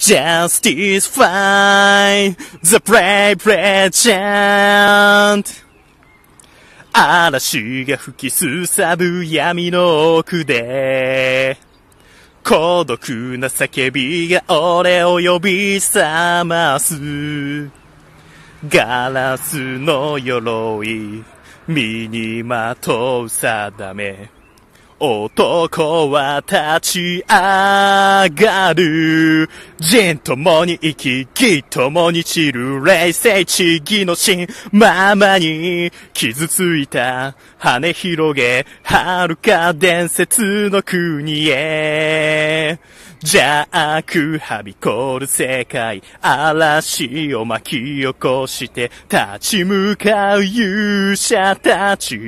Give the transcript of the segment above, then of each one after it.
justify the play play chant 嵐が吹きすさぶ闇の奥で孤独な叫びが俺を呼び覚ますガラスの鎧身にまとう定め男は立ち上がる。人もに生き、義もに散る。冷静地義の心、ままに傷ついた。羽広げ、遥か伝説の国へ。邪悪はびこる世界、嵐を巻き起こして、立ち向かう勇者たち。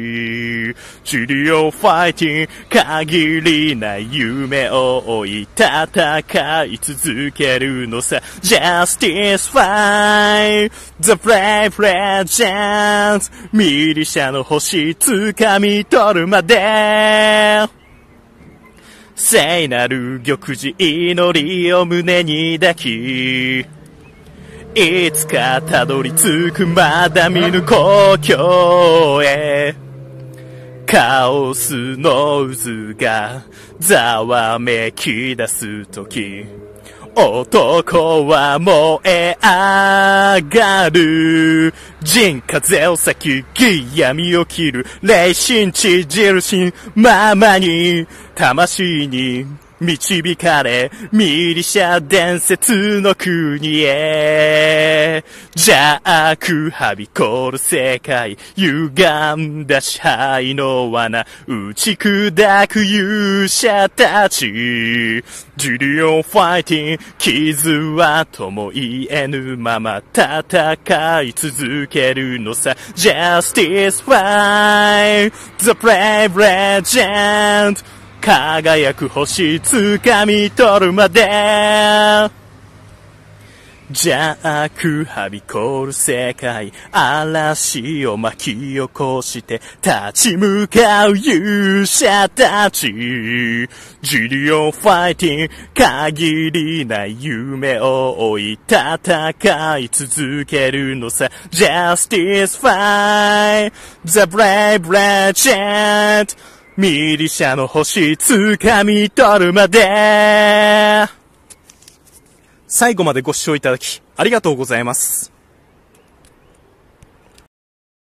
治療ファイティン、限りない夢を追い、戦い続けるのさ。Justice Fight, The Brave Legends, ミリシャの星掴み取るまで。聖なる玉児祈りを胸に抱き、いつかたどり着くまだ見ぬ故郷へ。カオスの渦がざわめき出すとき。男は燃え上がる。人風を咲き、闇を切る。霊心地、自信、ママに、魂に。導かれ、ミリシャ伝説の国へ。ジャークはびこる世界、歪んだ支配の罠、打ち砕く勇者たち。ジュリオンファイティン、傷はとも言えぬまま戦い続けるのさ。Justice Fight, The Brave Legend. 輝く星掴み取るまで邪悪はびこる世界嵐を巻き起こして立ち向かう勇者たちジリオファイティング限りない夢を追い戦い続けるのさ Justice Fight The Brave Legend ミリシャの星掴み取るまで最後までご視聴いただきありがとうございます。